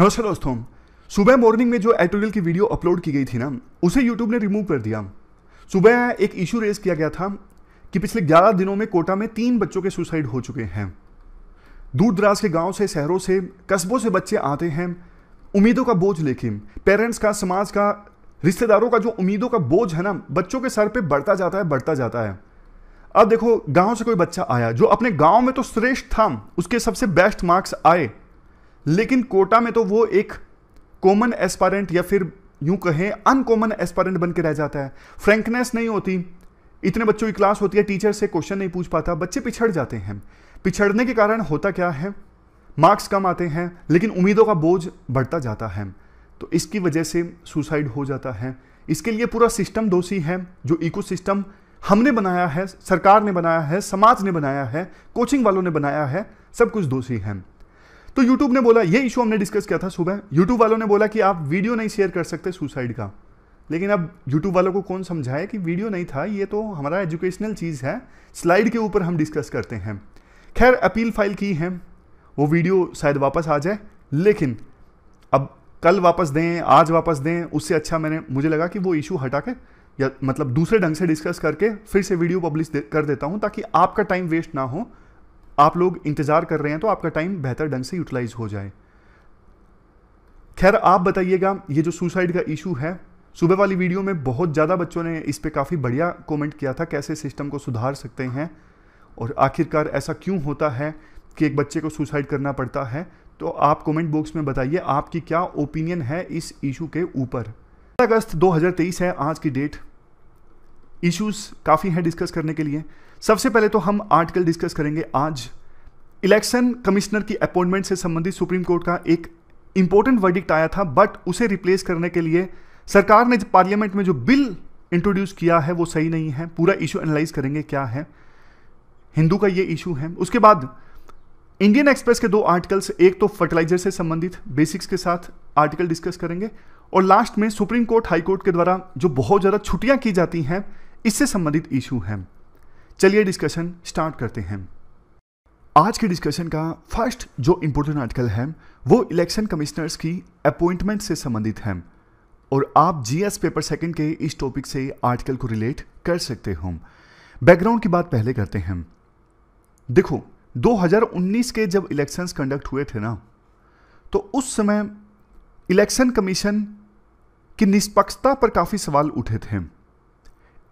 नमस्कार दोस्तों सुबह मॉर्निंग में जो एडिटोरियल की वीडियो अपलोड की गई थी ना उसे यूट्यूब ने रिमूव कर दिया सुबह एक इशू रेज किया गया था कि पिछले 11 दिनों में कोटा में तीन बच्चों के सुसाइड हो चुके हैं दूर दराज के गाँव से शहरों से कस्बों से बच्चे आते हैं उम्मीदों का बोझ लेके पेरेंट्स का समाज का रिश्तेदारों का जो उम्मीदों का बोझ है ना बच्चों के सर पे बढ़ता जाता है बढ़ता जाता है अब देखो गांव से कोई बच्चा आया जो अपने गांव में तो श्रेष्ठ था उसके सबसे बेस्ट मार्क्स आए लेकिन कोटा में तो वो एक कॉमन एस्पायरेंट या फिर यूं कहें अनकॉमन एस्पायरेंट बन के रह जाता है फ्रेंकनेस नहीं होती इतने बच्चों की क्लास होती है टीचर से क्वेश्चन नहीं पूछ पाता बच्चे पिछड़ जाते हैं पिछड़ने के कारण होता क्या है मार्क्स कम आते हैं लेकिन उम्मीदों का बोझ बढ़ता जाता है तो इसकी वजह से सुसाइड हो जाता है इसके लिए पूरा सिस्टम दोषी है जो इकोसिस्टम हमने बनाया है सरकार ने बनाया है समाज ने बनाया है कोचिंग वालों ने बनाया है सब कुछ दोषी है तो यूट्यूब ने बोला ये इशू हमने डिस्कस किया था सुबह यूट्यूब वालों ने बोला कि आप वीडियो नहीं शेयर कर सकते सुसाइड का लेकिन अब यूट्यूब वालों को कौन समझाए कि वीडियो नहीं था ये तो हमारा एजुकेशनल चीज़ है स्लाइड के ऊपर हम डिस्कस करते हैं खैर अपील फाइल की है वो वीडियो शायद वापस आ जाए लेकिन अब कल वापस दें आज वापस दें उससे अच्छा मैंने मुझे लगा कि वो इशू हटा के या मतलब दूसरे ढंग से डिस्कस करके फिर से वीडियो पब्लिश कर देता हूँ ताकि आपका टाइम वेस्ट ना हो आप लोग इंतज़ार कर रहे हैं तो आपका टाइम बेहतर ढंग से यूटिलाइज हो जाए खैर आप बताइएगा ये जो सुसाइड का इशू है सुबह वाली वीडियो में बहुत ज़्यादा बच्चों ने इस पर काफ़ी बढ़िया कॉमेंट किया था कैसे सिस्टम को सुधार सकते हैं और आखिरकार ऐसा क्यों होता है कि एक बच्चे को सुसाइड करना पड़ता है तो आप कमेंट बॉक्स में बताइए आपकी क्या ओपिनियन है इस इशू के ऊपर अगस्त 2023 है आज की डेट इश्यूज काफ़ी हैं डिस्कस करने के लिए सबसे पहले तो हम आर्टिकल डिस्कस करेंगे आज इलेक्शन कमिश्नर की अपॉइंटमेंट से संबंधित सुप्रीम कोर्ट का एक इंपॉर्टेंट वर्डिक्ट आया था बट उसे रिप्लेस करने के लिए सरकार ने पार्लियामेंट में जो बिल इंट्रोड्यूस किया है वो सही नहीं है पूरा इशू एनालाइज करेंगे क्या है हिंदू का ये इशू है उसके बाद इंडियन एक्सप्रेस के दो आर्टिकल्स एक तो फर्टिलाइजर से संबंधित बेसिक्स के साथ आर्टिकल डिस्कस करेंगे और लास्ट में सुप्रीम कोर्ट हाई कोर्ट के द्वारा जो बहुत ज़्यादा छुट्टियां की जाती हैं इससे संबंधित इशू हैं चलिए डिस्कशन स्टार्ट करते हैं आज के डिस्कशन का फर्स्ट जो इंपॉर्टेंट आर्टिकल है वो इलेक्शन कमिश्नर्स की अपॉइंटमेंट से संबंधित है और आप जीएस पेपर सेकंड के इस टॉपिक से आर्टिकल को रिलेट कर सकते हो बैकग्राउंड की बात पहले करते हैं देखो 2019 के जब इलेक्शंस कंडक्ट हुए थे ना तो उस समय इलेक्शन कमीशन की निष्पक्षता पर काफ़ी सवाल उठे थे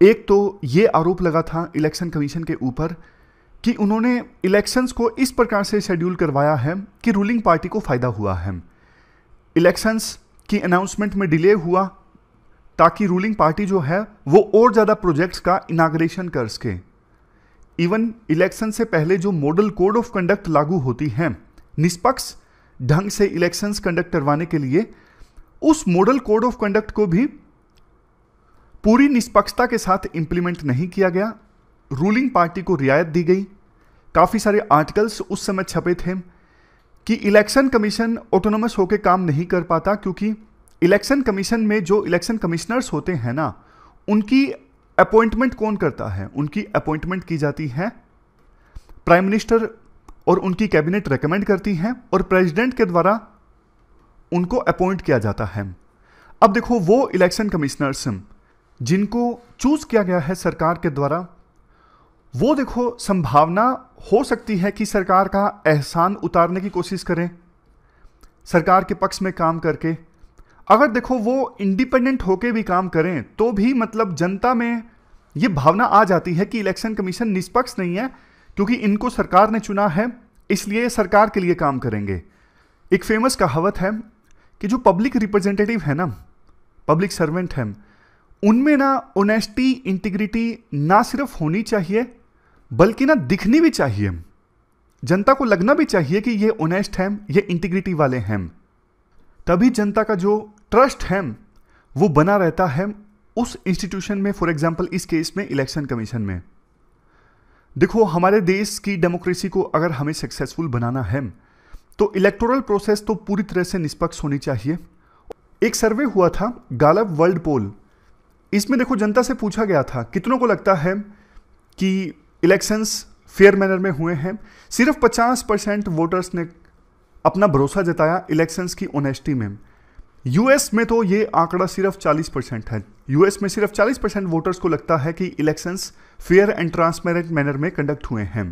एक तो ये आरोप लगा था इलेक्शन कमीशन के ऊपर कि उन्होंने इलेक्शंस को इस प्रकार से शेड्यूल करवाया है कि रूलिंग पार्टी को फ़ायदा हुआ है इलेक्शंस की अनाउंसमेंट में डिले हुआ ताकि रूलिंग पार्टी जो है वो और ज़्यादा प्रोजेक्ट्स का इनाग्रेशन कर सके इवन इलेक्शन से पहले जो मॉडल कोड ऑफ कंडक्ट लागू होती है निष्पक्ष ढंग से इलेक्शंस कंडक्ट करवाने के लिए उस मॉडल कोड ऑफ कंडक्ट को भी पूरी निष्पक्षता के साथ इम्प्लीमेंट नहीं किया गया रूलिंग पार्टी को रियायत दी गई काफ़ी सारे आर्टिकल्स उस समय छपे थे कि इलेक्शन कमीशन ऑटोनोमस होकर काम नहीं कर पाता क्योंकि इलेक्शन कमीशन में जो इलेक्शन कमिश्नर्स होते हैं ना उनकी अपॉइंटमेंट कौन करता है उनकी अपॉइंटमेंट की जाती है प्राइम मिनिस्टर और उनकी कैबिनेट रेकमेंड करती हैं और प्रेसिडेंट के द्वारा उनको अपॉइंट किया जाता है अब देखो वो इलेक्शन कमिश्नर्स जिनको चूज किया गया है सरकार के द्वारा वो देखो संभावना हो सकती है कि सरकार का एहसान उतारने की कोशिश करें सरकार के पक्ष में काम करके अगर देखो वो इंडिपेंडेंट होके भी काम करें तो भी मतलब जनता में ये भावना आ जाती है कि इलेक्शन कमीशन निष्पक्ष नहीं है क्योंकि इनको सरकार ने चुना है इसलिए सरकार के लिए काम करेंगे एक फेमस कहावत है कि जो पब्लिक रिप्रेजेंटेटिव है ना पब्लिक सर्वेंट है उनमें ना ओनेस्टी इंटीग्रिटी ना सिर्फ होनी चाहिए बल्कि ना दिखनी भी चाहिए जनता को लगना भी चाहिए कि ये ओनेस्ट हैं ये इंटीग्रिटी वाले हैं तभी जनता का जो ट्रस्ट है वो बना रहता है उस इंस्टीट्यूशन में फॉर एग्जाम्पल इस केस में इलेक्शन कमीशन में देखो हमारे देश की डेमोक्रेसी को अगर हमें सक्सेसफुल बनाना है तो इलेक्टोरल प्रोसेस तो पूरी तरह से निष्पक्ष होनी चाहिए एक सर्वे हुआ था गालब वर्ल्ड पोल इसमें देखो जनता से पूछा गया था कितनों को लगता है कि इलेक्शंस फेयर मैनर में हुए हैं सिर्फ 50 परसेंट वोटर्स ने अपना भरोसा जताया इलेक्शंस की ओनेस्टी में यूएस में तो ये आंकड़ा सिर्फ 40 परसेंट है यूएस में सिर्फ 40 परसेंट वोटर्स को लगता है कि elections fair and transparent manner में कंडक्ट हुए हैं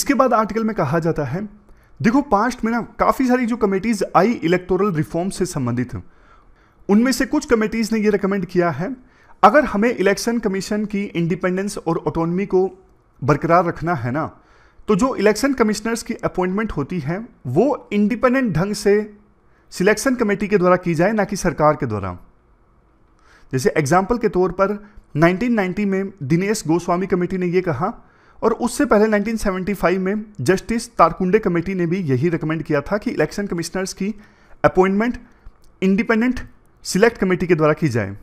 इसके बाद आर्टिकल में कहा जाता है देखो पास्ट में ना काफ़ी सारी जो कमेटीज़ आई इलेक्टोरल रिफॉर्म से संबंधित उनमें से कुछ कमेटीज़ ने यह रिकमेंड किया है अगर हमें इलेक्शन कमीशन की इंडिपेंडेंस और ऑटोनमी को बरकरार रखना है ना तो जो इलेक्शन कमिश्नर्स की अपॉइंटमेंट होती है वो इंडिपेंडेंट ढंग से सिलेक्शन कमेटी के द्वारा की जाए ना कि सरकार के द्वारा जैसे एग्जाम्पल के तौर पर 1990 में दिनेश गोस्वामी कमेटी ने यह कहा और उससे पहले 1975 में जस्टिस तारकुंडे कमेटी ने भी यही रिकमेंड किया था कि इलेक्शन कमिश्नर्स की अपॉइंटमेंट इंडिपेंडेंट सिलेक्ट कमेटी के द्वारा की जाए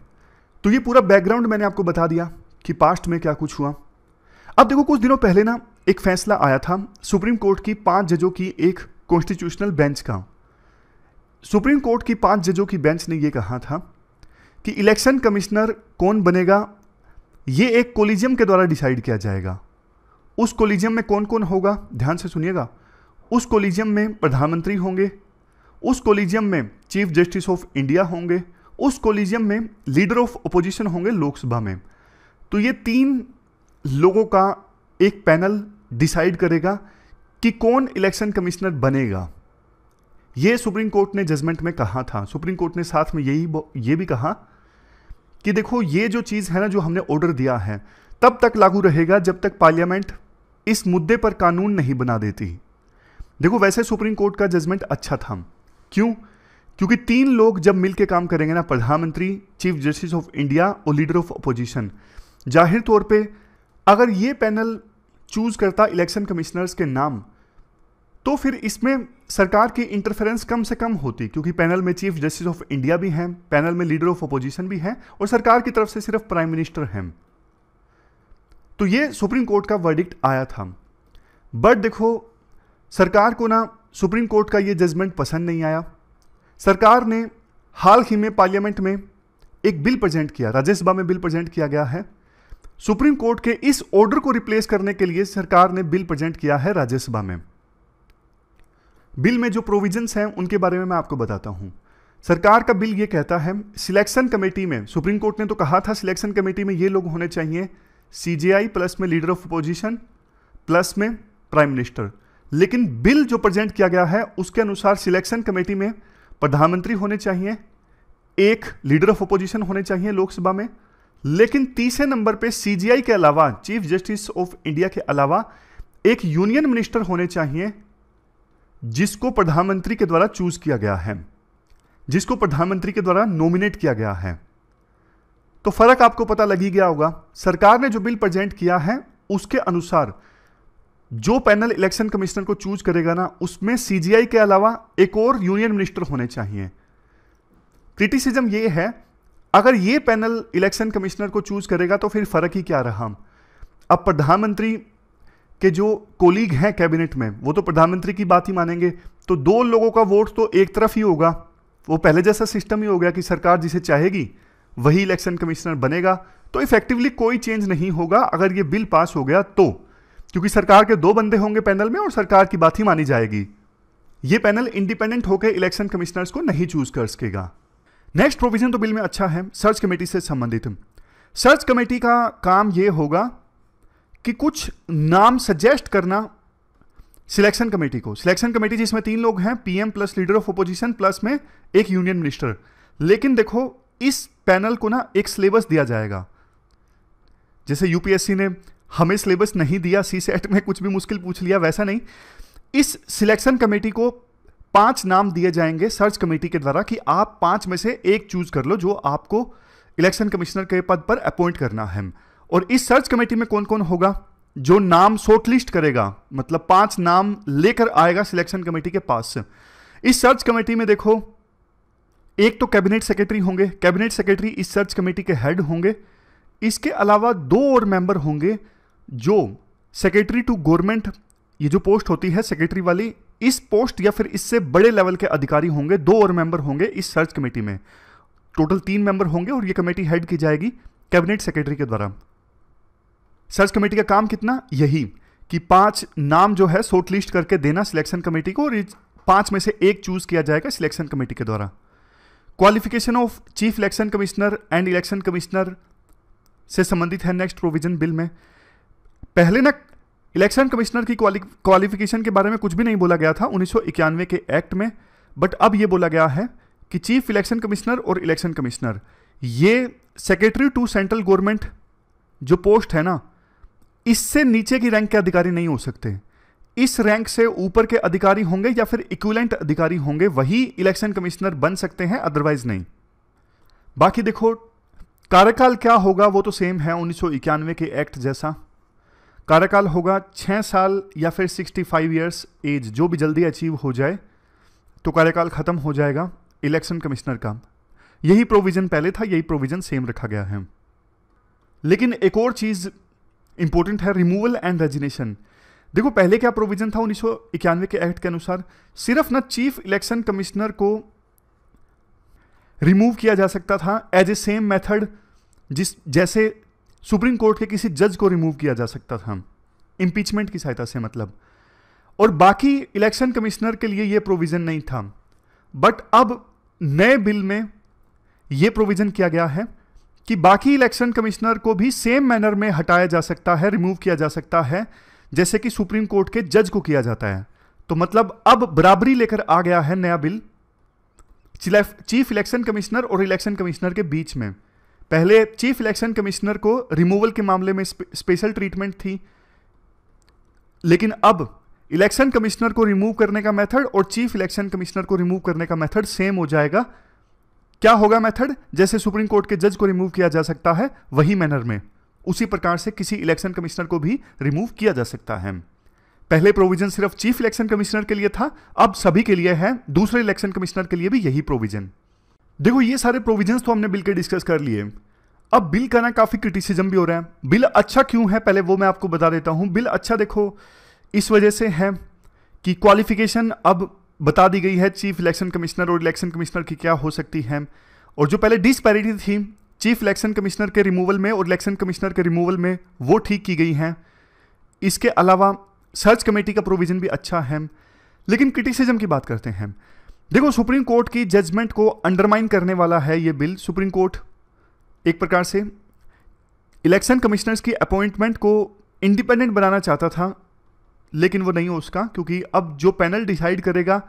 तो ये पूरा बैकग्राउंड मैंने आपको बता दिया कि पास्ट में क्या कुछ हुआ अब देखो कुछ दिनों पहले ना एक फैसला आया था सुप्रीम कोर्ट की पांच जजों की एक कॉन्स्टिट्यूशनल बेंच का सुप्रीम कोर्ट की पांच जजों की बेंच ने यह कहा था कि इलेक्शन कमिश्नर कौन बनेगा ये एक कोलिजियम के द्वारा डिसाइड किया जाएगा उस कोलिजियम में कौन कौन होगा ध्यान से सुनिएगा उस कोलिजियम में प्रधानमंत्री होंगे उस कोलिजियम में चीफ जस्टिस ऑफ इंडिया होंगे उस कोलिजियम में लीडर ऑफ अपोजिशन होंगे लोकसभा में तो ये तीन लोगों का एक पैनल डिसाइड करेगा कि कौन इलेक्शन कमिश्नर बनेगा ये सुप्रीम कोर्ट ने जजमेंट में कहा था सुप्रीम कोर्ट ने साथ में यही ये भी कहा कि देखो ये जो चीज़ है ना जो हमने ऑर्डर दिया है तब तक लागू रहेगा जब तक पार्लियामेंट इस मुद्दे पर कानून नहीं बना देती देखो वैसे सुप्रीम कोर्ट का जजमेंट अच्छा था क्यों क्योंकि तीन लोग जब मिलकर काम करेंगे ना प्रधानमंत्री चीफ जस्टिस ऑफ इंडिया और लीडर ऑफ अपोजिशन जाहिर तौर पे अगर ये पैनल चूज करता इलेक्शन कमिश्नर्स के नाम तो फिर इसमें सरकार की इंटरफेरेंस कम से कम होती क्योंकि पैनल में चीफ जस्टिस ऑफ इंडिया भी हैं पैनल में लीडर ऑफ अपोजिशन भी हैं और सरकार की तरफ से सिर्फ प्राइम मिनिस्टर हैं तो ये सुप्रीम कोर्ट का वर्डिक्ट आया था बट देखो सरकार को ना सुप्रीम कोर्ट का ये जजमेंट पसंद नहीं आया सरकार ने हाल ही में पार्लियामेंट में एक बिल प्रेजेंट किया राज्यसभा में बिल प्रेजेंट किया गया है सुप्रीम कोर्ट के इस ऑर्डर को रिप्लेस करने के लिए सरकार ने बिल प्रेजेंट किया है राज्यसभा में बिल में जो प्रोविजंस हैं उनके बारे में मैं आपको बताता हूं सरकार का बिल ये कहता है सिलेक्शन कमेटी में सुप्रीम कोर्ट ने तो कहा था सिलेक्शन कमेटी में ये लोग होने चाहिए सीजीआई प्लस में लीडर ऑफ अपोजिशन प्लस में प्राइम मिनिस्टर लेकिन बिल जो प्रेजेंट किया गया है उसके अनुसार सिलेक्शन कमेटी में प्रधानमंत्री होने चाहिए एक लीडर ऑफ अपोजिशन होने चाहिए लोकसभा में लेकिन तीसरे नंबर पे सीजीआई के अलावा चीफ जस्टिस ऑफ इंडिया के अलावा एक यूनियन मिनिस्टर होने चाहिए जिसको प्रधानमंत्री के द्वारा चूज किया गया है जिसको प्रधानमंत्री के द्वारा नॉमिनेट किया गया है तो फर्क आपको पता लग ही गया होगा सरकार ने जो बिल प्रेजेंट किया है उसके अनुसार जो पैनल इलेक्शन कमिश्नर को चूज करेगा ना उसमें सीजीआई के अलावा एक और यूनियन मिनिस्टर होने चाहिए क्रिटिसिज्म ये है अगर ये पैनल इलेक्शन कमिश्नर को चूज करेगा तो फिर फर्क ही क्या रहा अब प्रधानमंत्री के जो कोलीग हैं कैबिनेट में वो तो प्रधानमंत्री की बात ही मानेंगे तो दो लोगों का वोट तो एक तरफ ही होगा वो पहले जैसा सिस्टम ही हो गया कि सरकार जिसे चाहेगी वही इलेक्शन कमिश्नर बनेगा तो इफेक्टिवली कोई चेंज नहीं होगा अगर ये बिल पास हो गया तो क्योंकि सरकार के दो बंदे होंगे पैनल में और सरकार की बात ही मानी जाएगी ये पैनल इंडिपेंडेंट होकर इलेक्शन कमिश्नर्स को नहीं चूज कर सकेगा नेक्स्ट प्रोविजन तो बिल में अच्छा है सर्च कमेटी से संबंधित सर्च कमेटी का काम यह होगा कि कुछ नाम सजेस्ट करना सिलेक्शन कमेटी को सिलेक्शन कमेटी जिसमें तीन लोग हैं PM plus leader of opposition plus में एक यूनियन मिनिस्टर लेकिन देखो इस पैनल को ना एक सिलेबस दिया जाएगा जैसे यूपीएससी ने हमें सिलेबस नहीं दिया सी सेट में कुछ भी मुश्किल पूछ लिया वैसा नहीं इस सिलेक्शन कमेटी को पांच नाम दिए जाएंगे सर्च कमेटी के द्वारा कि आप पांच में से एक चूज कर लो जो आपको इलेक्शन कमिश्नर के पद पर अपॉइंट करना है और इस सर्च कमेटी में कौन कौन होगा जो नाम शॉर्ट लिस्ट करेगा मतलब पांच नाम लेकर आएगा सिलेक्शन कमेटी के पास इस सर्च कमेटी में देखो एक तो कैबिनेट सेक्रेटरी होंगे कैबिनेट सेक्रेटरी इस सर्च कमेटी के हेड होंगे इसके अलावा दो और मेंबर होंगे जो सेक्रेटरी टू गवर्नमेंट ये जो पोस्ट होती है सेक्रेटरी वाली इस पोस्ट या फिर इससे बड़े लेवल के अधिकारी होंगे दो और मेंबर होंगे इस सर्च कमेटी में टोटल तीन मेंबर होंगे और ये कमेटी हेड की जाएगी कैबिनेट सेक्रेटरी के द्वारा सर्च कमेटी का काम कितना यही कि पांच नाम जो है शॉर्ट लिस्ट करके देना सिलेक्शन कमेटी को और पांच में से एक चूज किया जाएगा सिलेक्शन कमेटी के द्वारा qualification of chief election commissioner and election commissioner से संबंधित है नेक्स्ट प्रोविजन बिल में पहले ना इलेक्शन कमिश्नर की क्वालिफिकेशन के बारे में कुछ भी नहीं बोला गया था उन्नीस के एक्ट में बट अब यह बोला गया है कि चीफ इलेक्शन कमिश्नर और इलेक्शन कमिश्नर ये सेक्रेटरी टू सेंट्रल गवर्नमेंट जो पोस्ट है ना इससे नीचे की रैंक के अधिकारी नहीं हो सकते इस रैंक से ऊपर के अधिकारी होंगे या फिर इक्विलेंट अधिकारी होंगे वही इलेक्शन कमिश्नर बन सकते हैं अदरवाइज नहीं बाकी देखो कार्यकाल क्या होगा वो तो सेम है उन्नीस के एक्ट जैसा कार्यकाल होगा छः साल या फिर सिक्सटी फाइव ईयर्स एज जो भी जल्दी अचीव हो जाए तो कार्यकाल ख़त्म हो जाएगा इलेक्शन कमिश्नर का यही प्रोविज़न पहले था यही प्रोविज़न सेम रखा गया है लेकिन एक और चीज़ इंपॉर्टेंट है रिमूवल एंड रेजिनेशन देखो पहले क्या प्रोविज़न था उन्नीस के एक्ट के अनुसार सिर्फ ना चीफ इलेक्शन कमिश्नर को रिमूव किया जा सकता था एज ए सेम मेथड जिस जैसे सुप्रीम कोर्ट के किसी जज को रिमूव किया जा सकता था इम्पीचमेंट की सहायता से मतलब और बाकी इलेक्शन कमिश्नर के लिए यह प्रोविज़न नहीं था बट अब नए बिल में यह प्रोविज़न किया गया है कि बाकी इलेक्शन कमिश्नर को भी सेम मैनर में हटाया जा सकता है रिमूव किया जा सकता है जैसे कि सुप्रीम कोर्ट के जज को किया जाता है तो मतलब अब बराबरी लेकर आ गया है नया बिल चीफ इलेक्शन कमिश्नर और इलेक्शन कमिश्नर के बीच में पहले चीफ इलेक्शन कमिश्नर को रिमूवल के मामले में स्पेशल ट्रीटमेंट थी लेकिन अब इलेक्शन कमिश्नर को रिमूव करने का मेथड और चीफ इलेक्शन कमिश्नर को रिमूव करने का मेथड सेम हो जाएगा क्या होगा मेथड जैसे सुप्रीम कोर्ट के जज को रिमूव किया जा सकता है वही मैनर में उसी प्रकार से किसी इलेक्शन कमिश्नर को भी रिमूव किया जा सकता है पहले प्रोविजन सिर्फ चीफ इलेक्शन कमिश्नर के लिए था अब सभी के लिए है दूसरे इलेक्शन कमिश्नर के लिए भी यही प्रोविजन देखो ये सारे प्रोविजंस तो हमने बिल के डिस्कस कर लिए अब बिल का ना काफ़ी क्रिटिसिज्म भी हो रहा है बिल अच्छा क्यों है पहले वो मैं आपको बता देता हूं बिल अच्छा देखो इस वजह से है कि क्वालिफिकेशन अब बता दी गई है चीफ इलेक्शन कमिश्नर और इलेक्शन कमिश्नर की क्या हो सकती है और जो पहले डिस्पैरिटी थी चीफ इलेक्शन कमिश्नर के रिमूवल में और इलेक्शन कमिश्नर के रिमूवल में वो ठीक की गई हैं इसके अलावा सर्च कमेटी का प्रोविज़न भी अच्छा है लेकिन क्रिटिसिज्म की बात करते हैं देखो सुप्रीम कोर्ट की जजमेंट को अंडरमाइन करने वाला है ये बिल सुप्रीम कोर्ट एक प्रकार से इलेक्शन कमिश्नर्स की अपॉइंटमेंट को इंडिपेंडेंट बनाना चाहता था लेकिन वो नहीं हो उसका क्योंकि अब जो पैनल डिसाइड करेगा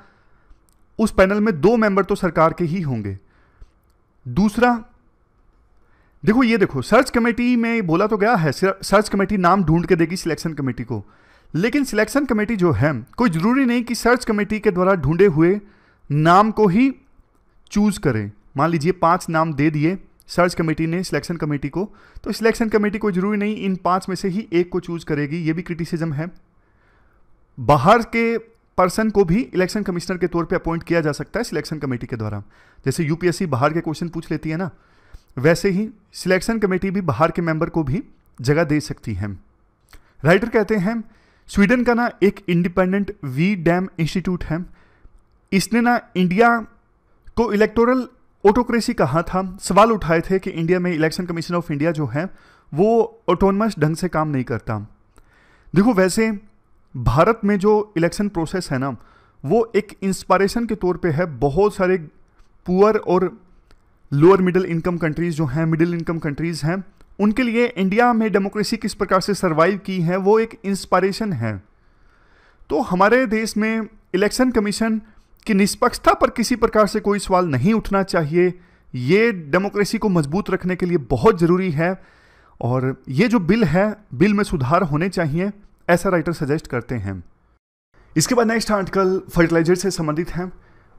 उस पैनल में दो मेंबर तो सरकार के ही होंगे दूसरा देखो ये देखो सर्च कमेटी में बोला तो गया है सर्च कमेटी नाम ढूंढ के देगी सिलेक्शन कमेटी को लेकिन सिलेक्शन कमेटी जो है कोई ज़रूरी नहीं कि सर्च कमेटी के द्वारा ढूंढे हुए नाम को ही चूज करें मान लीजिए पांच नाम दे दिए सर्च कमेटी ने सिलेक्शन कमेटी को तो सिलेक्शन कमेटी को जरूरी नहीं इन पांच में से ही एक को चूज करेगी ये भी क्रिटिसिज्म है बाहर के पर्सन को भी इलेक्शन कमिश्नर के तौर पे अपॉइंट किया जा सकता है सिलेक्शन कमेटी के द्वारा जैसे यूपीएससी बाहर के क्वेश्चन पूछ लेती है ना वैसे ही सिलेक्शन कमेटी भी बाहर के मेंबर को भी जगह दे सकती है राइटर कहते हैं स्वीडन का ना एक इंडिपेंडेंट वी डैम इंस्टीट्यूट है इसने ना इंडिया को इलेक्टोरल ऑटोक्रेसी कहा था सवाल उठाए थे कि इंडिया में इलेक्शन कमीशन ऑफ इंडिया जो है वो ऑटोनमस ढंग से काम नहीं करता देखो वैसे भारत में जो इलेक्शन प्रोसेस है ना वो एक इंस्पायरेशन के तौर पे है बहुत सारे पुअर और लोअर मिडिल इनकम कंट्रीज़ जो हैं मिडिल इनकम कंट्रीज़ हैं उनके लिए इंडिया में डेमोक्रेसी किस प्रकार से सर्वाइव की है वो एक इंस्पायरेशन है तो हमारे देश में इलेक्शन कमीशन कि निष्पक्षता पर किसी प्रकार से कोई सवाल नहीं उठना चाहिए ये डेमोक्रेसी को मजबूत रखने के लिए बहुत ज़रूरी है और ये जो बिल है बिल में सुधार होने चाहिए ऐसा राइटर सजेस्ट करते हैं इसके बाद नेक्स्ट आर्टिकल फर्टिलाइजर से संबंधित है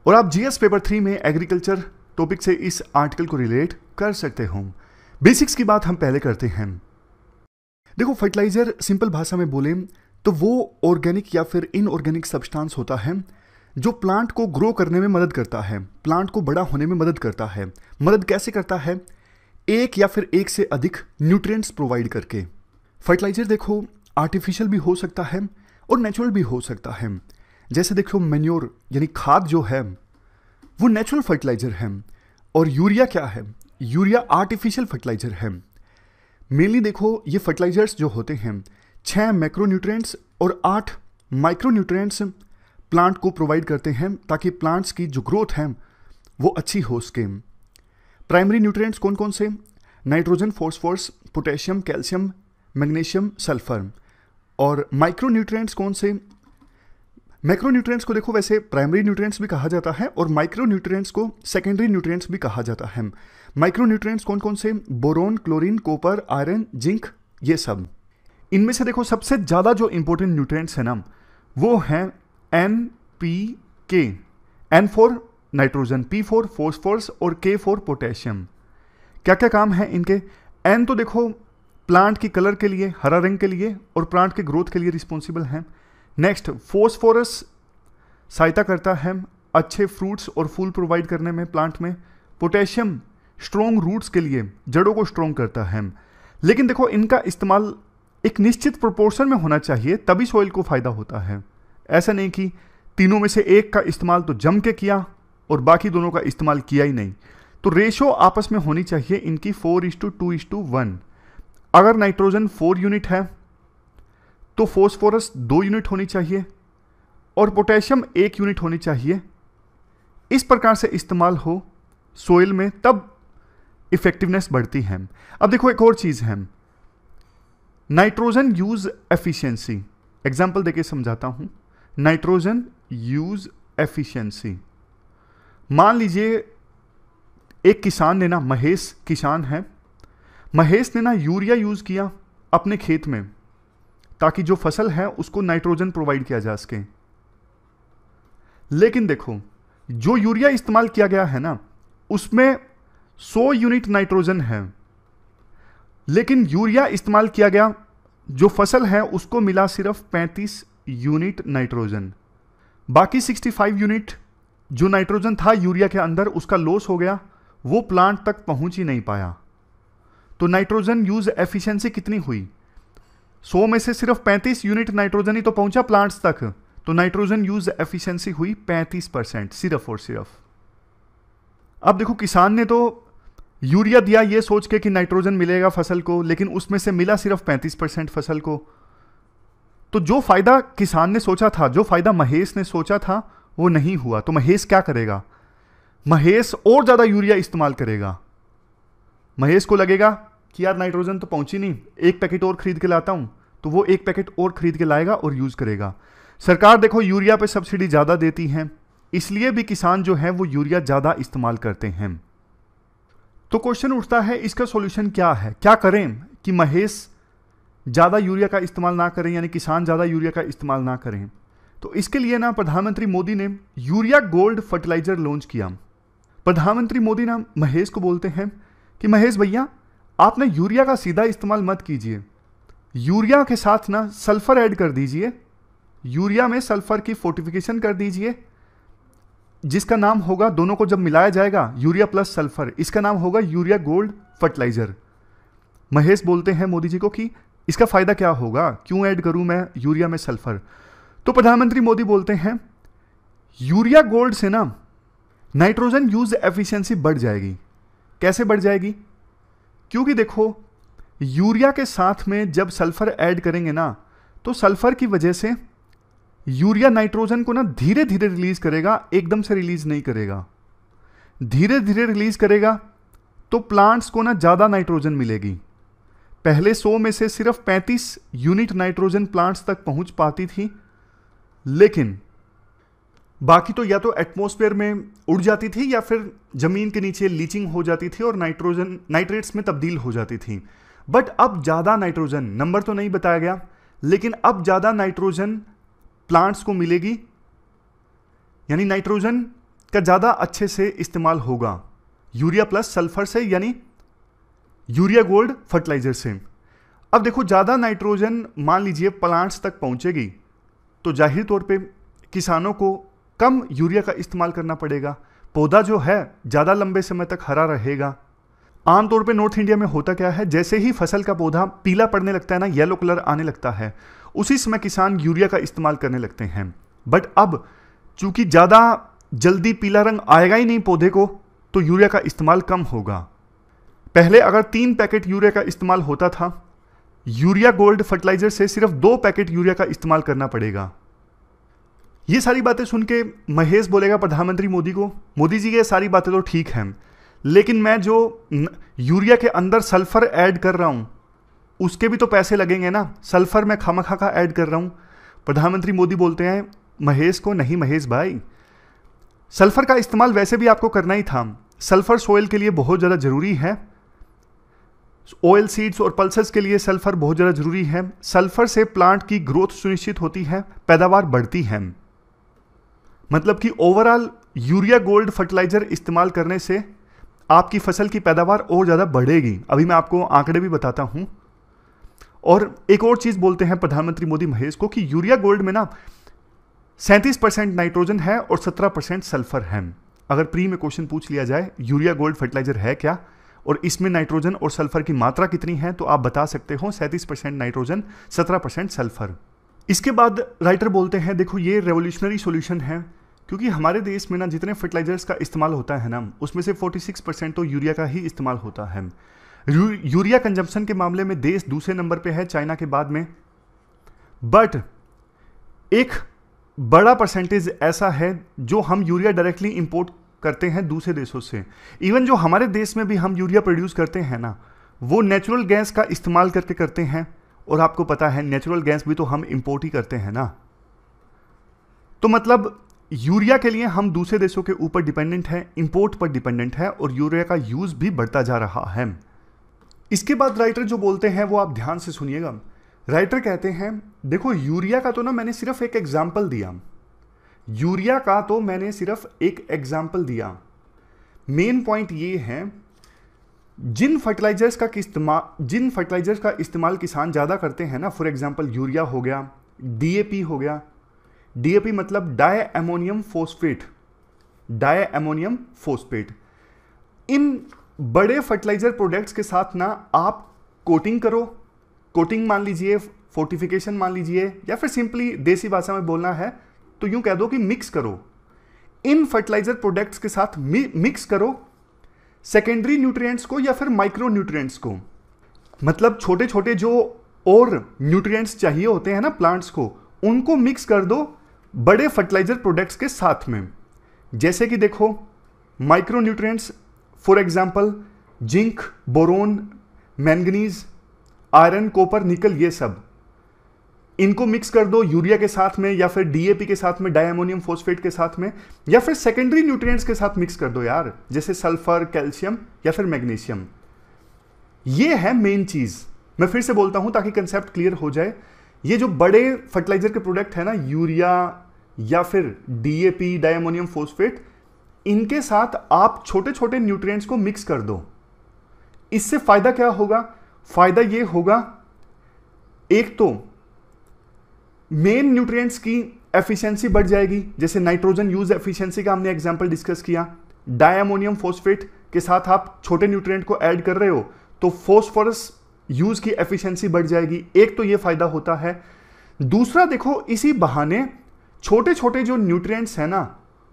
और आप जीएस पेपर थ्री में एग्रीकल्चर टॉपिक से इस आर्टिकल को रिलेट कर सकते हो बेसिक्स की बात हम पहले करते हैं देखो फर्टिलाइजर सिंपल भाषा में बोले तो वो ऑर्गेनिक या फिर इनऑर्गेनिक सब्सटेंस होता है जो प्लांट को ग्रो करने में मदद करता है प्लांट को बड़ा होने में मदद करता है मदद कैसे करता है एक या फिर एक से अधिक न्यूट्रिएंट्स प्रोवाइड करके फर्टिलाइजर देखो आर्टिफिशियल भी हो सकता है और नेचुरल भी हो सकता है जैसे देखो मेन्योर यानी खाद जो है वो नेचुरल फर्टिलाइजर है और यूरिया क्या है यूरिया आर्टिफिशियल फर्टिलाइजर है मेनली देखो ये फर्टिलाइजर्स जो होते हैं छः मैक्रोन्यूट्रेंट्स और आठ माइक्रो प्लांट को प्रोवाइड करते हैं ताकि प्लांट्स की जो ग्रोथ है वो अच्छी हो सके प्राइमरी न्यूट्रिएंट्स कौन कौन से nitrogen phosphorus potassium calcium magnesium sulphur और माइक्रो न्यूट्रिएंट्स कौन से मैक्रो न्यूट्रिएंट्स को देखो वैसे प्राइमरी न्यूट्रिएंट्स भी कहा जाता है और माइक्रो न्यूट्रिएंट्स को सेकेंडरी न्यूट्रिएंट्स भी कहा जाता है माइक्रो न्यूट्रिएंट्स कौन कौन से boron chlorine copper iron zinc ये सब इनमें से देखो सबसे ज़्यादा जो इंपॉर्टेंट न्यूट्रिएंट्स हैं ना वो हैं N P K N four nitrogen P four phosphorus और के फोर पोटेशियम क्या क्या काम है इनके एन तो देखो प्लांट की कलर के लिए हरा रंग के लिए और प्लांट के ग्रोथ के लिए रिस्पॉन्सिबल हैं नेक्स्ट फोस्फोरस सहायता करता है अच्छे फ्रूट्स और फूल प्रोवाइड करने में प्लांट में पोटेशियम स्ट्रोंग रूट्स के लिए जड़ों को स्ट्रोंग करता है लेकिन देखो इनका इस्तेमाल एक निश्चित प्रोपोर्शन में होना चाहिए तभी सॉइल को फ़ायदा होता है ऐसा नहीं कि तीनों में से एक का इस्तेमाल तो जम के किया और बाकी दोनों का इस्तेमाल किया ही नहीं तो रेशो आपस में होनी चाहिए इनकी four is to two is to one अगर नाइट्रोजन फोर यूनिट है तो फोस्फोरस दो यूनिट होनी चाहिए और पोटेशियम एक यूनिट होनी चाहिए इस प्रकार से इस्तेमाल हो सोइल में तब इफेक्टिवनेस बढ़ती है अब देखो एक और चीज़ है नाइट्रोजन यूज़ एफिशिएंसी एग्जांपल देके समझाता हूं नाइट्रोजन यूज एफिशिएंसी मान लीजिए एक किसान ने ना महेश किसान है महेश ने ना यूरिया यूज़ किया अपने खेत में ताकि जो फसल है उसको नाइट्रोजन प्रोवाइड किया जा सके लेकिन देखो जो यूरिया इस्तेमाल किया गया है ना उसमें 100 यूनिट नाइट्रोजन है लेकिन यूरिया इस्तेमाल किया गया जो फसल है उसको मिला सिर्फ 35 यूनिट नाइट्रोजन बाकी 65 यूनिट जो नाइट्रोजन था यूरिया के अंदर उसका लॉस हो गया वो प्लांट तक पहुंच ही नहीं पाया तो नाइट्रोजन यूज एफिशिएंसी कितनी हुई 100 में से सिर्फ 35 यूनिट नाइट्रोजन ही तो पहुंचा प्लांट्स तक तो नाइट्रोजन यूज एफिशिएंसी हुई 35 परसेंट सिर्फ और सिर्फ अब देखो किसान ने तो यूरिया दिया ये सोच के कि नाइट्रोजन मिलेगा फसल को लेकिन उसमें से मिला सिर्फ 35 परसेंट फसल को तो जो फ़ायदा किसान ने सोचा था जो फ़ायदा महेश ने सोचा था वो नहीं हुआ तो महेश क्या करेगा महेश और ज़्यादा यूरिया इस्तेमाल करेगा महेश को लगेगा कि यार नाइट्रोजन तो पहुंची नहीं एक पैकेट और ख़रीद के लाता हूं तो वो एक पैकेट और ख़रीद के लाएगा और यूज़ करेगा सरकार देखो यूरिया पे सब्सिडी ज़्यादा देती है इसलिए भी किसान जो है वो यूरिया ज़्यादा इस्तेमाल करते हैं तो क्वेश्चन उठता है इसका सॉल्यूशन क्या है क्या करें कि महेश ज़्यादा यूरिया का इस्तेमाल ना करें यानी किसान ज़्यादा यूरिया का इस्तेमाल ना करें तो इसके लिए ना प्रधानमंत्री मोदी ने यूरिया गोल्ड फर्टिलाइजर लॉन्च किया प्रधानमंत्री मोदी ना महेश को बोलते हैं कि महेश भैया आप ना यूरिया का सीधा इस्तेमाल मत कीजिए यूरिया के साथ ना सल्फर ऐड कर दीजिए यूरिया में सल्फर की फोर्टिफिकेशन कर दीजिए जिसका नाम होगा दोनों को जब मिलाया जाएगा यूरिया प्लस सल्फर इसका नाम होगा यूरिया गोल्ड फर्टिलाइजर महेश बोलते हैं मोदी जी को कि इसका फ़ायदा क्या होगा क्यों ऐड करूं मैं यूरिया में सल्फ़र तो प्रधानमंत्री मोदी बोलते हैं यूरिया गोल्ड से ना नाइट्रोजन यूज एफिशिएंसी बढ़ जाएगी कैसे बढ़ जाएगी क्योंकि देखो यूरिया के साथ में जब सल्फ़र ऐड करेंगे ना तो सल्फ़र की वजह से यूरिया नाइट्रोजन को ना धीरे धीरे रिलीज़ करेगा एकदम से रिलीज़ नहीं करेगा धीरे धीरे रिलीज़ करेगा तो प्लांट्स को ना ज़्यादा नाइट्रोजन मिलेगी पहले 100 में से सिर्फ 35 यूनिट नाइट्रोजन प्लांट्स तक पहुंच पाती थी लेकिन बाकी तो या तो एटमोस्फेयर में उड़ जाती थी या फिर ज़मीन के नीचे लीचिंग हो जाती थी और नाइट्रोजन नाइट्रेट्स में तब्दील हो जाती थी बट अब ज़्यादा नाइट्रोजन नंबर तो नहीं बताया गया लेकिन अब ज़्यादा नाइट्रोजन प्लांट्स को मिलेगी यानी नाइट्रोजन का ज़्यादा अच्छे से इस्तेमाल होगा यूरिया प्लस सल्फर से यानी यूरिया गोल्ड फर्टिलाइजर से अब देखो ज़्यादा नाइट्रोजन मान लीजिए प्लांट्स तक पहुँचेगी तो जाहिर तौर पे किसानों को कम यूरिया का इस्तेमाल करना पड़ेगा पौधा जो है ज़्यादा लंबे समय तक हरा रहेगा आमतौर पे नॉर्थ इंडिया में होता क्या है जैसे ही फसल का पौधा पीला पड़ने लगता है ना येलो कलर आने लगता है उसी समय किसान यूरिया का इस्तेमाल करने लगते हैं बट अब चूंकि ज़्यादा जल्दी पीला रंग आएगा ही नहीं पौधे को तो यूरिया का इस्तेमाल कम होगा पहले अगर तीन पैकेट यूरिया का इस्तेमाल होता था यूरिया गोल्ड फर्टिलाइजर से सिर्फ दो पैकेट यूरिया का इस्तेमाल करना पड़ेगा ये सारी बातें सुन के महेश बोलेगा प्रधानमंत्री मोदी को मोदी जी ये सारी बातें तो ठीक हैं लेकिन मैं जो यूरिया के अंदर सल्फर ऐड कर रहा हूँ उसके भी तो पैसे लगेंगे ना सल्फर मैं खामखा का ऐड कर रहा हूँ प्रधानमंत्री मोदी बोलते हैं महेश को नहीं महेश भाई सल्फर का इस्तेमाल वैसे भी आपको करना ही था सल्फर सोयल के लिए बहुत ज़्यादा ज़रूरी है ऑयल सीड्स और पल्सेस के लिए सल्फर बहुत ज़्यादा जरूरी है सल्फर से प्लांट की ग्रोथ सुनिश्चित होती है पैदावार बढ़ती है मतलब कि ओवरऑल यूरिया गोल्ड फर्टिलाइज़र इस्तेमाल करने से आपकी फसल की पैदावार और ज़्यादा बढ़ेगी अभी मैं आपको आंकड़े भी बताता हूँ और एक और चीज़ बोलते हैं प्रधानमंत्री मोदी महेश को कि यूरिया गोल्ड में ना सैंतीस परसेंट नाइट्रोजन है और सत्रह परसेंट सल्फर है अगर प्री में क्वेश्चन पूछ लिया जाए यूरिया गोल्ड फर्टिलाइज़र है क्या और इसमें नाइट्रोजन और सल्फर की मात्रा कितनी है तो आप बता सकते हो सैंतीस परसेंट नाइट्रोजन सत्रह परसेंट सल्फर इसके बाद राइटर बोलते हैं देखो ये रेवोल्यूशनरी सोल्यूशन है क्योंकि हमारे देश में ना जितने फर्टिलाइजर्स का इस्तेमाल होता है ना उसमें से 46 परसेंट तो यूरिया का ही इस्तेमाल होता है यूरिया कंजम्पशन के मामले में देश दूसरे नंबर पर है चाइना के बाद में बट एक बड़ा परसेंटेज ऐसा है जो हम यूरिया डायरेक्टली इंपोर्ट करते हैं दूसरे देशों से इवन जो हमारे देश में भी हम यूरिया प्रोड्यूस करते हैं ना वो नेचुरल गैस का इस्तेमाल करके करते हैं और आपको पता है नेचुरल गैस भी तो हम इम्पोर्ट ही करते हैं ना तो मतलब यूरिया के लिए हम दूसरे देशों के ऊपर डिपेंडेंट हैं इंपोर्ट पर डिपेंडेंट है और यूरिया का यूज़ भी बढ़ता जा रहा है इसके बाद राइटर जो बोलते हैं वो आप ध्यान से सुनिएगा राइटर कहते हैं देखो यूरिया का तो ना मैंने सिर्फ एक एग्जाम्पल दिया यूरिया का तो मैंने सिर्फ एक एग्जाम्पल दिया मेन पॉइंट ये है जिन फर्टिलाइजर्स का इस्तेमाल जिन फर्टिलाइजर्स का इस्तेमाल किसान ज़्यादा करते हैं ना फॉर एग्जाम्पल यूरिया हो गया डी हो गया डी मतलब di ammonium phosphate di ammonium phosphate इन बड़े फर्टिलाइजर प्रोडक्ट्स के साथ ना आप कोटिंग करो कोटिंग मान लीजिए फोर्टिफिकेशन मान लीजिए या फिर सिंपली देसी भाषा में बोलना है तो यूं कह दो कि मिक्स करो इन फर्टिलाइजर प्रोडक्ट्स के साथ मिक्स करो सेकेंडरी न्यूट्रिएंट्स को या फिर माइक्रो न्यूट्रिएंट्स को मतलब छोटे छोटे जो और न्यूट्रिएंट्स चाहिए होते हैं ना प्लांट्स को उनको मिक्स कर दो बड़े फर्टिलाइजर प्रोडक्ट्स के साथ में जैसे कि देखो micro nutrients for example zinc boron manganese iron copper nickel ये सब इनको मिक्स कर दो यूरिया के साथ में या फिर डीएपी के साथ में डायमोनियम फोस्फेट के साथ में या फिर सेकेंडरी न्यूट्रिएंट्स के साथ मिक्स कर दो यार जैसे सल्फर कैल्शियम या फिर मैग्नीशियम ये है मेन चीज मैं फिर से बोलता हूं ताकि कंसेप्ट क्लियर हो जाए ये जो बड़े फर्टिलाइजर के प्रोडक्ट है ना यूरिया या फिर डीएपी डायमोनियम फोस्फेट इनके साथ आप छोटे छोटे न्यूट्रिएंट्स को मिक्स कर दो इससे फायदा क्या होगा फायदा ये होगा एक तो मेन न्यूट्रिएंट्स की एफिशिएंसी बढ़ जाएगी जैसे नाइट्रोजन यूज एफिशिएंसी का हमने एग्जांपल डिस्कस किया डायमोनियम फोस्फेट के साथ आप छोटे न्यूट्रिएंट को ऐड कर रहे हो तो फोस्फोरस यूज की एफिशिएंसी बढ़ जाएगी एक तो ये फायदा होता है दूसरा देखो इसी बहाने छोटे छोटे जो न्यूट्रियट्स हैं ना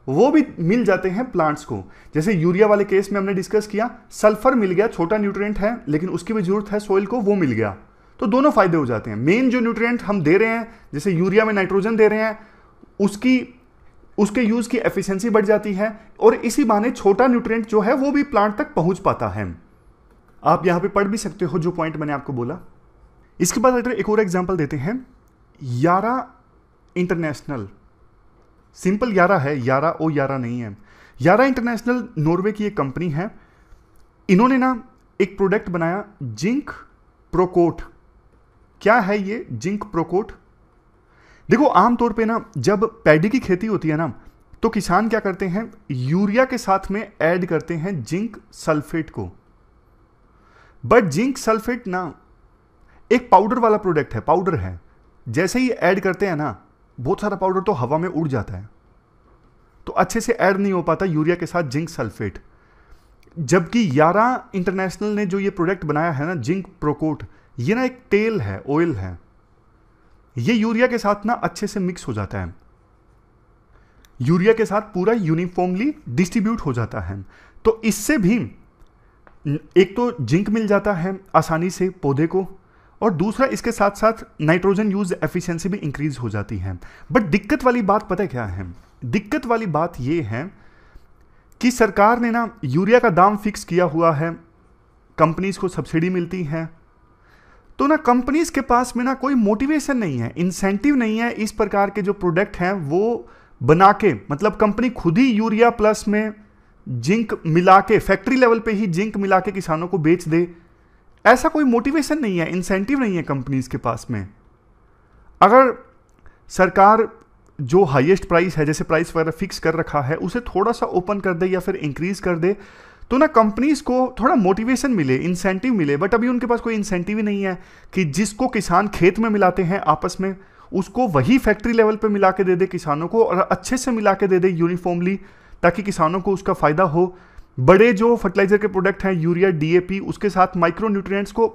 वो भी मिल जाते हैं प्लांट्स को जैसे यूरिया वाले केस में हमने डिस्कस किया सल्फर मिल गया छोटा न्यूट्रिएंट है लेकिन उसकी भी जरूरत है सोइल को वो मिल गया तो दोनों फायदे हो जाते हैं मेन जो न्यूट्रिएंट हम दे रहे हैं जैसे यूरिया में नाइट्रोजन दे रहे हैं उसकी उसके यूज़ की एफिशिएंसी बढ़ जाती है और इसी बहाने छोटा न्यूट्रिएंट जो है वो भी प्लांट तक पहुंच पाता है आप यहां पे पढ़ भी सकते हो जो पॉइंट मैंने आपको बोला इसके बाद अगर एक और एग्जाम्पल देते हैं यारा इंटरनेशनल सिंपल यारा है यारा ओ यारा नहीं है यारा इंटरनेशनल नॉर्वे की एक कंपनी है इन्होंने ना एक प्रोडक्ट बनाया जिंक प्रोकोट क्या है ये जिंक प्रोकोट देखो आमतौर पे ना जब पैडी की खेती होती है ना तो किसान क्या करते हैं यूरिया के साथ में ऐड करते हैं जिंक सल्फेट को बट जिंक सल्फेट ना एक पाउडर वाला प्रोडक्ट है पाउडर है जैसे ही ऐड करते हैं ना बहुत सारा पाउडर तो हवा में उड़ जाता है तो अच्छे से ऐड नहीं हो पाता यूरिया के साथ जिंक सल्फेट जबकि यारा इंटरनेशनल ने जो ये प्रोडक्ट बनाया है ना जिंक प्रोकोट ये ना एक तेल है ऑयल है ये यूरिया के साथ ना अच्छे से मिक्स हो जाता है यूरिया के साथ पूरा यूनिफॉर्मली डिस्ट्रीब्यूट हो जाता है तो इससे भी एक तो जिंक मिल जाता है आसानी से पौधे को और दूसरा इसके साथ साथ नाइट्रोजन यूज एफिशिएंसी भी इंक्रीज हो जाती है बट दिक्कत वाली बात पता क्या है दिक्कत वाली बात यह है कि सरकार ने ना यूरिया का दाम फिक्स किया हुआ है कंपनीज को सब्सिडी मिलती है तो ना कंपनीज के पास में ना कोई मोटिवेशन नहीं है इंसेंटिव नहीं है इस प्रकार के जो प्रोडक्ट हैं वो बना के मतलब कंपनी खुद ही यूरिया प्लस में जिंक मिला के फैक्ट्री लेवल पे ही जिंक मिला के किसानों को बेच दे ऐसा कोई मोटिवेशन नहीं है इंसेंटिव नहीं है कंपनीज के पास में अगर सरकार जो हाईएस्ट प्राइस है जैसे प्राइस वगैरह फिक्स कर रखा है उसे थोड़ा सा ओपन कर दे या फिर इंक्रीज कर दे तो ना कंपनीज को थोड़ा मोटिवेशन मिले इंसेंटिव मिले बट अभी उनके पास कोई इंसेंटिव ही नहीं है कि जिसको किसान खेत में मिलाते हैं आपस में उसको वही फैक्ट्री लेवल पे मिला के दे दे किसानों को और अच्छे से मिला के दे दे यूनिफॉर्मली ताकि किसानों को उसका फ़ायदा हो बड़े जो फर्टिलाइज़र के प्रोडक्ट हैं यूरिया डी उसके साथ माइक्रो न्यूट्रिएंट्स को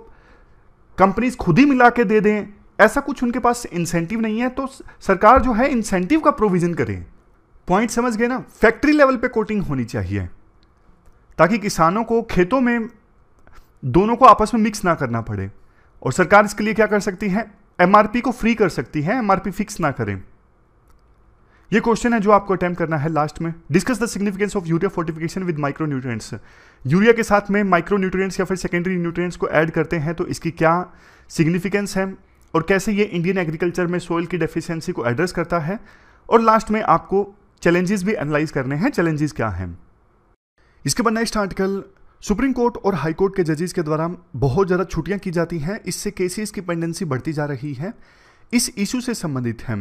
कंपनीज खुद ही मिला के दे दें ऐसा कुछ उनके पास इंसेंटिव नहीं है तो सरकार जो है इंसेंटिव का प्रोविज़न करें पॉइंट समझ गए ना फैक्ट्री लेवल पे कोटिंग होनी चाहिए ताकि किसानों को खेतों में दोनों को आपस में मिक्स ना करना पड़े और सरकार इसके लिए क्या कर सकती है एमआरपी को फ्री कर सकती है एमआरपी फिक्स ना करें ये क्वेश्चन है जो आपको अटैम्प्ट करना है लास्ट में discuss the significance of urea fortification with micro nutrients urea के साथ में माइक्रो न्यूट्रिएंट्स या फिर सेकेंडरी न्यूट्रिएंट्स को ऐड करते हैं तो इसकी क्या सिग्निफिकेंस है और कैसे ये इंडियन एग्रीकल्चर में सोइल की डेफिशिएंसी को एड्रेस करता है और लास्ट में आपको चैलेंजेस भी एनालाइज करने हैं चैलेंजेस क्या हैं इसके बाद नेक्स्ट आर्टिकल सुप्रीम कोर्ट और हाई कोर्ट के जजेस के द्वारा बहुत ज़्यादा छुट्टियां की जाती हैं इससे केसेस की पेंडेंसी बढ़ती जा रही है इस इशू से संबंधित है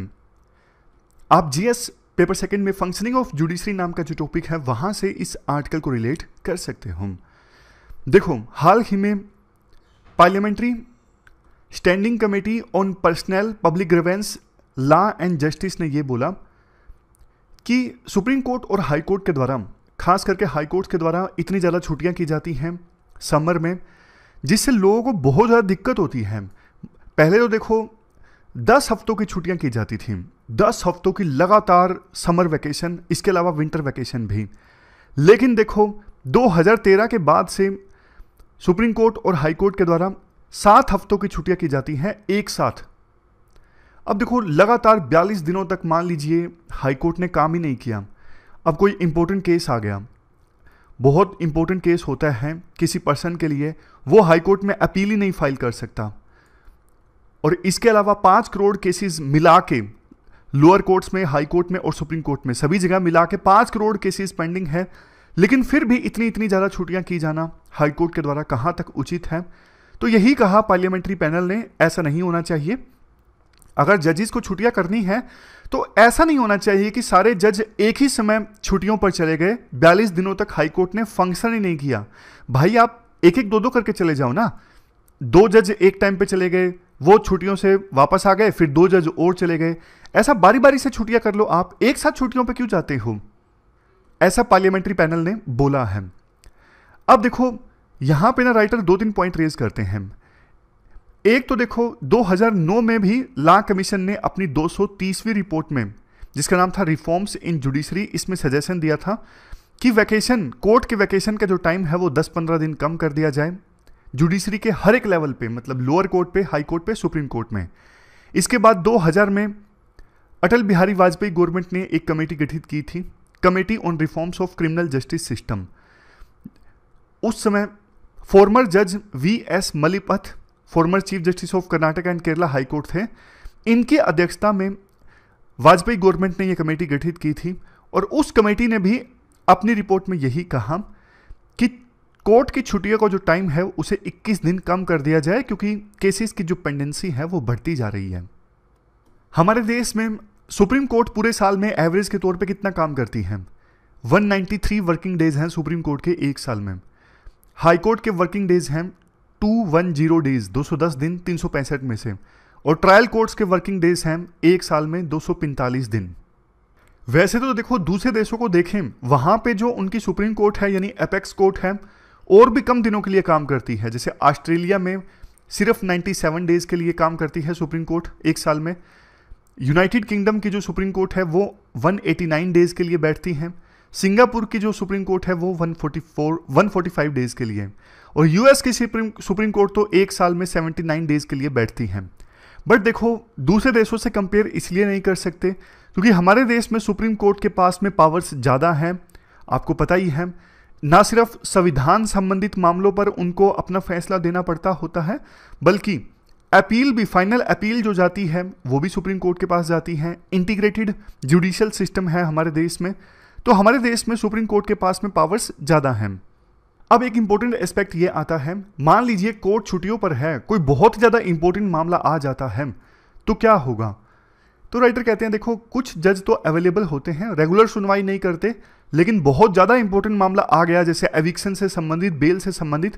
आप जीएस पेपर सेकंड में फंक्शनिंग ऑफ जुडिशरी नाम का जो टॉपिक है वहां से इस आर्टिकल को रिलेट कर सकते हो देखो हाल ही में parliamentary standing committee on personnel public grievance law and justice ने यह बोला कि सुप्रीम कोर्ट और हाई कोर्ट के द्वारा खास करके हाई कोर्ट के द्वारा इतनी ज़्यादा छुट्टियाँ की जाती हैं समर में जिससे लोगों को बहुत ज़्यादा दिक्कत होती है पहले तो देखो दस हफ्तों की छुट्टियाँ की जाती थी दस हफ्तों की लगातार समर वैकेशन इसके अलावा विंटर वैकेशन भी लेकिन देखो 2013 के बाद से सुप्रीम कोर्ट और हाई कोर्ट के द्वारा सात हफ्तों की छुट्टियां की जाती हैं एक साथ अब देखो लगातार बयालीस दिनों तक मान लीजिए हाईकोर्ट ने काम ही नहीं किया अब कोई इम्पोर्टेंट केस आ गया बहुत इंपॉर्टेंट केस होता है किसी पर्सन के लिए वो हाई कोर्ट में अपील ही नहीं फाइल कर सकता और इसके अलावा पांच करोड़ केसेस मिला के लोअर कोर्ट्स में हाई कोर्ट में और सुप्रीम कोर्ट में सभी जगह मिला के पांच करोड़ केसेस पेंडिंग है लेकिन फिर भी इतनी इतनी ज़्यादा छुट्टियां की जाना हाई कोर्ट के द्वारा कहां तक उचित है तो यही कहा पार्लियामेंट्री पैनल ने ऐसा नहीं होना चाहिए अगर जजेस को छुट्टियां करनी है तो ऐसा नहीं होना चाहिए कि सारे जज एक ही समय छुट्टियों पर चले गए बयालीस दिनों तक हाईकोर्ट ने फंक्शन ही नहीं किया भाई आप एक एक दो दो करके चले जाओ ना दो जज एक टाइम पे चले गए वो छुट्टियों से वापस आ गए फिर दो जज और चले गए ऐसा बारी बारी से छुट्टियां कर लो आप एक साथ छुट्टियों पर क्यों जाते हो ऐसा पार्लियामेंट्री पैनल ने बोला है अब देखो यहां पे ना राइटर दो तीन पॉइंट रेज करते हैं एक तो देखो 2009 में भी लॉ कमीशन ने अपनी 230वीं रिपोर्ट में जिसका नाम था रिफॉर्म्स इन जुडिशरी इसमें सजेशन दिया था कि वैकेशन कोर्ट के वैकेशन का जो टाइम है वो 10-15 दिन कम कर दिया जाए जुडिशरी के हर एक लेवल पे मतलब लोअर कोर्ट पे हाई कोर्ट पे सुप्रीम कोर्ट में इसके बाद 2000 में अटल बिहारी वाजपेयी गवर्नमेंट ने एक कमेटी गठित की थी committee on reforms of criminal justice system उस समय फॉर्मर जज V S Malimath former chief justice of Karnataka and Kerala high court थे इनकी अध्यक्षता में वाजपेयी गवर्नमेंट ने यह कमेटी गठित की थी और उस कमेटी ने भी अपनी रिपोर्ट में यही कहा कि कोर्ट की छुट्टियों का जो टाइम है उसे 21 दिन कम कर दिया जाए क्योंकि केसेस की जो पेंडेंसी है वो बढ़ती जा रही है हमारे देश में सुप्रीम कोर्ट पूरे साल में एवरेज के तौर पे कितना काम करती है 193 वर्किंग डेज हैं सुप्रीम कोर्ट के एक साल में हाई कोर्ट के वर्किंग डेज हैं टू वन जीरो डेज दो सौ दस दिन तीन सौ पैंसठ में से और ट्रायल कोर्ट्स के वर्किंग डेज हैं एक साल में दो सौ पैंतालीस दिन वैसे तो देखो दूसरे देशों को देखें वहां पे जो उनकी सुप्रीम कोर्ट है यानी अपेक्स कोर्ट है और भी कम दिनों के लिए काम करती है जैसे ऑस्ट्रेलिया में सिर्फ 97 डेज़ के लिए काम करती है सुप्रीम कोर्ट एक साल में यूनाइटेड किंगडम की जो सुप्रीम कोर्ट है वो 189 डेज़ के लिए बैठती हैं सिंगापुर की जो सुप्रीम कोर्ट है वो 144 145 डेज़ के लिए और यूएस की सुप्रीम सुप्रीम कोर्ट तो एक साल में 79 डेज के लिए बैठती हैं बट देखो दूसरे देशों से कंपेयर इसलिए नहीं कर सकते क्योंकि हमारे देश में सुप्रीम कोर्ट के पास में पावर्स ज़्यादा हैं आपको पता ही है ना सिर्फ संविधान संबंधित मामलों पर उनको अपना फैसला देना पड़ता होता है बल्कि अपील भी फाइनल अपील जो जाती है वो भी सुप्रीम कोर्ट के पास जाती है इंटीग्रेटेड जुडिशल सिस्टम है हमारे देश में तो हमारे देश में सुप्रीम कोर्ट के पास में पावर्स ज़्यादा हैं अब एक इंपॉर्टेंट एस्पेक्ट ये आता है मान लीजिए कोर्ट छुट्टियों पर है कोई बहुत ज़्यादा इंपॉर्टेंट मामला आ जाता है तो क्या होगा तो राइटर कहते हैं देखो कुछ जज तो अवेलेबल होते हैं रेगुलर सुनवाई नहीं करते लेकिन बहुत ज़्यादा इंपॉर्टेंट मामला आ गया जैसे एविक्शन से संबंधित बेल से संबंधित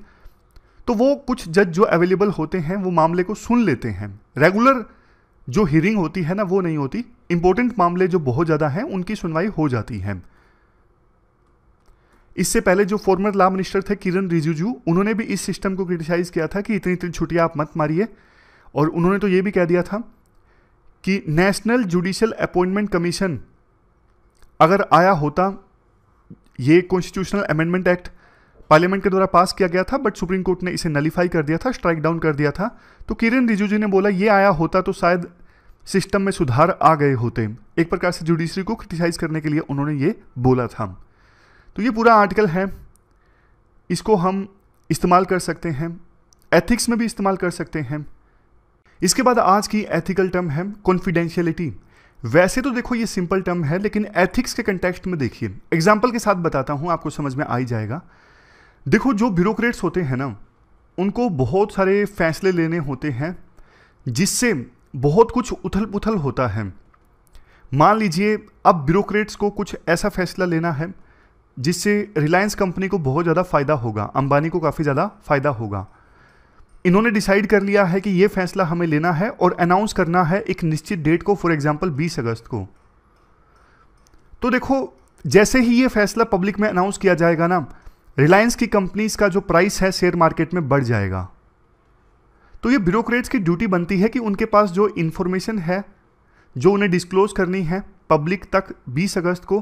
तो वो कुछ जज जो अवेलेबल होते हैं वो मामले को सुन लेते हैं रेगुलर जो हियरिंग होती है ना वो नहीं होती इंपॉर्टेंट मामले जो बहुत ज़्यादा हैं उनकी सुनवाई हो जाती है इससे पहले जो फॉर्मर ला मिनिस्टर थे किरण रिजिजू उन्होंने भी इस सिस्टम को क्रिटिसाइज़ किया था कि इतनी इतनी छुट्टियाँ आप मत मारिए और उन्होंने तो ये भी कह दिया था कि नेशनल जुडिशल अपॉइंटमेंट कमीशन अगर आया होता ये कॉन्स्टिट्यूशनल अमेंडमेंट एक्ट पार्लियामेंट के द्वारा पास किया गया था बट सुप्रीम कोर्ट ने इसे नलीफाई कर दिया था स्ट्राइक डाउन कर दिया था तो किरण रिजिजू ने बोला ये आया होता तो शायद सिस्टम में सुधार आ गए होते एक प्रकार से जुडिशरी को क्रिटिसाइज़ करने के लिए उन्होंने ये बोला था तो ये पूरा आर्टिकल है इसको हम इस्तेमाल कर सकते हैं एथिक्स में भी इस्तेमाल कर सकते हैं इसके बाद आज की एथिकल टर्म है कॉन्फिडेंशियलिटी वैसे तो देखो ये सिंपल टर्म है लेकिन एथिक्स के कंटेक्स्ट में देखिए एग्जाम्पल के साथ बताता हूँ आपको समझ में आ ही जाएगा देखो जो ब्यूरोक्रेट्स होते हैं ना उनको बहुत सारे फैसले लेने होते हैं जिससे बहुत कुछ उथल पुथल होता है मान लीजिए अब ब्यूरोक्रेट्स को कुछ ऐसा फैसला लेना है जिससे रिलायंस कंपनी को बहुत ज़्यादा फ़ायदा होगा अंबानी को काफ़ी ज़्यादा फ़ायदा होगा इन्होंने डिसाइड कर लिया है कि ये फैसला हमें लेना है और अनाउंस करना है एक निश्चित डेट को फॉर एग्जाम्पल बीस अगस्त को तो देखो जैसे ही ये फैसला पब्लिक में अनाउंस किया जाएगा ना रिलायंस की कंपनीज का जो प्राइस है शेयर मार्केट में बढ़ जाएगा तो ये ब्यूरोक्रेट्स की ड्यूटी बनती है कि उनके पास जो इन्फॉर्मेशन है जो उन्हें डिस्क्लोज करनी है पब्लिक तक 20 अगस्त को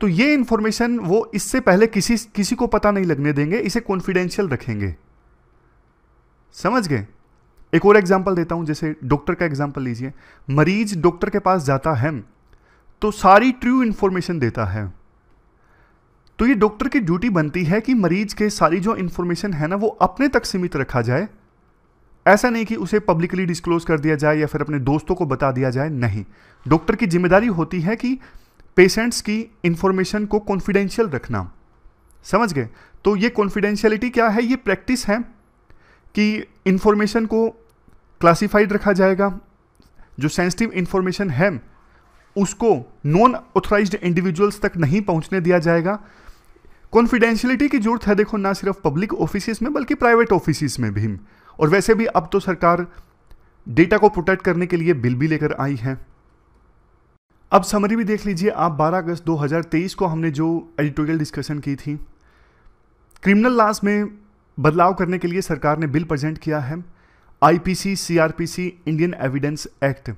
तो ये इन्फॉर्मेशन वो इससे पहले किसी किसी को पता नहीं लगने देंगे इसे कॉन्फिडेंशियल रखेंगे समझ गए एक और एग्जाम्पल देता हूं जैसे डॉक्टर का एग्जाम्पल लीजिए मरीज डॉक्टर के पास जाता है तो सारी ट्रू इन्फॉर्मेशन देता है तो ये डॉक्टर की ड्यूटी बनती है कि मरीज के सारी जो इन्फॉर्मेशन है ना वो अपने तक सीमित रखा जाए ऐसा नहीं कि उसे पब्लिकली डिस्क्लोज कर दिया जाए या फिर अपने दोस्तों को बता दिया जाए नहीं डॉक्टर की जिम्मेदारी होती है कि पेशेंट्स की इंफॉर्मेशन को कॉन्फिडेंशियल रखना समझ गए तो ये कॉन्फिडेंशियलिटी क्या है ये प्रैक्टिस है कि इन्फॉर्मेशन को क्लासिफाइड रखा जाएगा जो सेंसिटिव इन्फॉर्मेशन है उसको नॉन ऑथराइज्ड इंडिविजुअल्स तक नहीं पहुंचने दिया जाएगा कॉन्फिडेंशियलिटी की जरूरत है देखो ना सिर्फ पब्लिक ऑफिस में बल्कि प्राइवेट ऑफिस में भी और वैसे भी अब तो सरकार डेटा को प्रोटेक्ट करने के लिए बिल भी लेकर आई है अब समरी भी देख लीजिए आप 12 अगस्त 2023 को हमने जो एडिटोरियल डिस्कशन की थी क्रिमिनल लॉस में बदलाव करने के लिए सरकार ने बिल प्रेजेंट किया है IPC, CrPC, Indian evidence act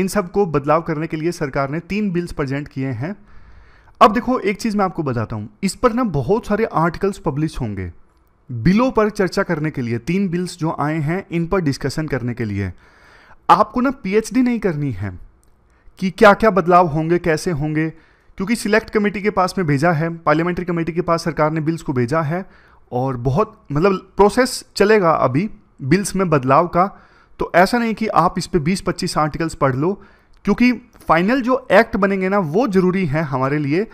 इन सब को बदलाव करने के लिए सरकार ने तीन बिल्स प्रेजेंट किए हैं अब देखो एक चीज़ मैं आपको बताता हूँ इस पर ना बहुत सारे आर्टिकल्स पब्लिश होंगे बिलों पर चर्चा करने के लिए तीन बिल्स जो आए हैं इन पर डिस्कशन करने के लिए आपको ना पीएचडी नहीं करनी है कि क्या क्या बदलाव होंगे कैसे होंगे क्योंकि सिलेक्ट कमेटी के पास में भेजा है पार्लियामेंट्री कमेटी के पास सरकार ने बिल्स को भेजा है और बहुत मतलब प्रोसेस चलेगा अभी बिल्स में बदलाव का तो ऐसा नहीं कि आप इस पर बीस पच्चीस आर्टिकल्स पढ़ लो क्योंकि फाइनल जो एक्ट बनेंगे ना वो ज़रूरी है हमारे लिए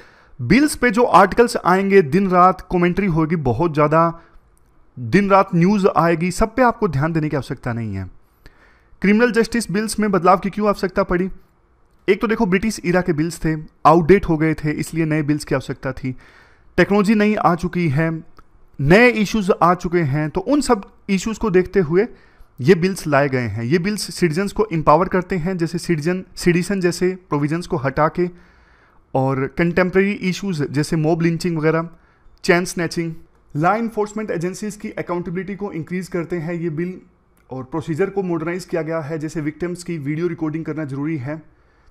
बिल्स पे जो आर्टिकल्स आएंगे दिन रात कमेंट्री होगी बहुत ज़्यादा दिन रात न्यूज़ आएगी सब पे आपको ध्यान देने की आवश्यकता नहीं है क्रिमिनल जस्टिस बिल्स में बदलाव की क्यों आवश्यकता पड़ी एक तो देखो ब्रिटिश इरा के बिल्स थे आउटडेट हो गए थे इसलिए नए बिल्स की आवश्यकता थी टेक्नोलॉजी नई आ चुकी है नए इश्यूज आ चुके हैं तो उन सब इश्यूज को देखते हुए ये बिल्स लाए गए हैं ये बिल्स सिटीजन्स को एम्पावर करते हैं जैसे सिटीजन सिटीजन जैसे प्रोविजंस को हटा के और कंटेम्प्रेरी इश्यूज जैसे मोब लिंचिंग वगैरह chain snatching law enforcement agencies की अकाउंटेबिलिटी को इंक्रीज करते हैं ये बिल और प्रोसीजर को मॉडर्नाइज किया गया है जैसे विक्टिम्स की वीडियो रिकॉर्डिंग करना जरूरी है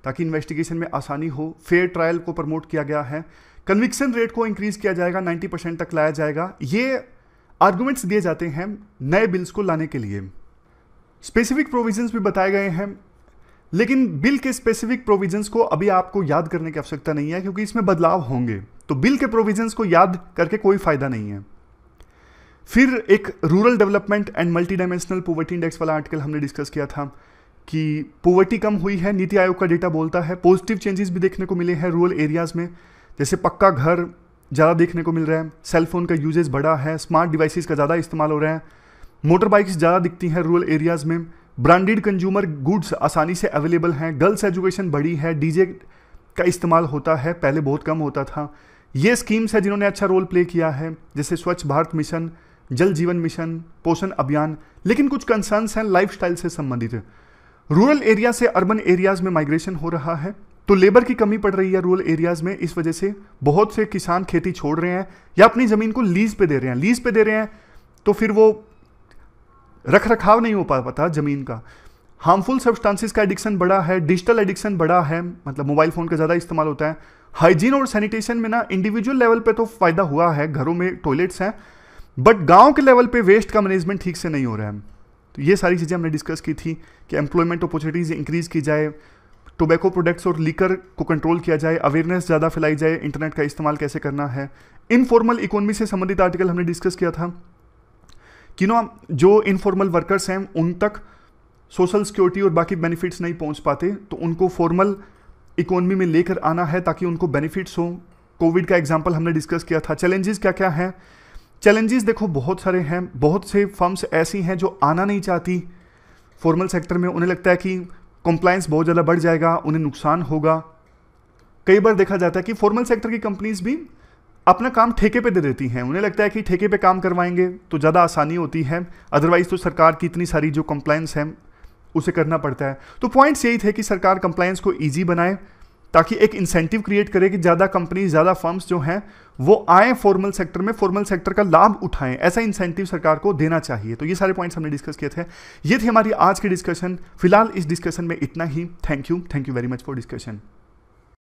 ताकि इन्वेस्टिगेशन में आसानी हो फेयर ट्रायल को प्रमोट किया गया है कन्विक्सन रेट को इंक्रीज किया जाएगा 90 परसेंट तक लाया जाएगा ये आर्गूमेंट्स दिए जाते हैं नए बिल्स को लाने के लिए स्पेसिफिक प्रोविजंस भी बताए गए हैं लेकिन बिल के स्पेसिफिक प्रोविजंस को अभी आपको याद करने की आवश्यकता नहीं है क्योंकि इसमें बदलाव होंगे तो बिल के प्रोविजंस को याद करके कोई फायदा नहीं है फिर एक rural development and multi dimensional poverty index वाला आर्टिकल हमने डिस्कस किया था कि पोवर्टी कम हुई है नीति आयोग का डेटा बोलता है पॉजिटिव चेंजेस भी देखने को मिले हैं रूरल एरियाज़ में जैसे पक्का घर ज़्यादा देखने को मिल रहा है सेल फोन का यूजेज बढ़ा है स्मार्ट डिवाइसेस का ज़्यादा इस्तेमाल हो रहा है मोटर बाइक्स ज़्यादा दिखती हैं रूरल एरियाज़ में ब्रांडेड कंज्यूमर गुड्स आसानी से अवेलेबल हैं गर्ल्स एजुकेशन बढ़ी है डीजे का इस्तेमाल होता है पहले बहुत कम होता था ये स्कीम्स हैं जिन्होंने अच्छा रोल प्ले किया है जैसे स्वच्छ भारत मिशन जल जीवन मिशन पोषण अभियान लेकिन कुछ कंसर्न्स हैं लाइफस्टाइल से संबंधित रूरल एरिया से अर्बन एरियाज में माइग्रेशन हो रहा है तो लेबर की कमी पड़ रही है रूरल एरियाज में इस वजह से बहुत से किसान खेती छोड़ रहे हैं या अपनी ज़मीन को लीज पे दे रहे हैं लीज पे दे रहे हैं तो फिर वो रख रखाव नहीं हो पा पाता ज़मीन का हार्मफुल सब्सटेंसेस का एडिक्शन बड़ा है डिजिटल एडिक्शन बड़ा है मतलब मोबाइल फ़ोन का ज़्यादा इस्तेमाल होता है हाइजीन और सैनिटेशन में ना इंडिविजुअल लेवल पे तो फ़ायदा हुआ है घरों में टॉयलेट्स हैं बट गांव के लेवल पे वेस्ट का मैनेजमेंट ठीक से नहीं हो रहा है तो ये सारी चीज़ें हमने डिस्कस की थी कि एम्प्लॉयमेंट अपॉर्चुनिटीज़ इंक्रीज़ की जाए टोबैको प्रोडक्ट्स और लीकर को कंट्रोल किया जाए अवेयरनेस ज़्यादा फैलाई जाए इंटरनेट का इस्तेमाल कैसे करना है इनफॉर्मल इकोनॉमी से संबंधित आर्टिकल हमने डिस्कस किया था कि नो जो इनफॉर्मल वर्कर्स हैं उन तक सोशल सिक्योरिटी और बाकी बेनिफिट्स नहीं पहुंच पाते तो उनको फॉर्मल इकोनॉमी में लेकर आना है ताकि उनको बेनिफिट्स हों कोविड का एग्जाम्पल हमने डिस्कस किया था चैलेंजेस क्या क्या हैं चैलेंजेस देखो बहुत सारे हैं बहुत से फर्म्स ऐसी हैं जो आना नहीं चाहती फॉर्मल सेक्टर में उन्हें लगता है कि कंप्लायंस बहुत ज़्यादा बढ़ जाएगा उन्हें नुकसान होगा कई बार देखा जाता है कि फॉर्मल सेक्टर की कंपनीज भी अपना काम ठेके पे दे देती हैं उन्हें लगता है कि ठेके पे काम करवाएंगे तो ज़्यादा आसानी होती है अदरवाइज़ तो सरकार की इतनी सारी जो कंप्लायंस है उसे करना पड़ता है तो पॉइंट्स यही थे कि सरकार कंप्लायंस को ईजी बनाए ताकि एक इंसेंटिव क्रिएट करे कि ज़्यादा कंपनी ज़्यादा फर्म्स जो हैं वो आए फॉर्मल सेक्टर में फॉर्मल सेक्टर का लाभ उठाएं ऐसा इंसेंटिव सरकार को देना चाहिए तो ये सारे पॉइंट्स हमने डिस्कस किए थे ये थी हमारी आज की डिस्कशन फिलहाल इस डिस्कशन में इतना ही thank you thank you very much for discussion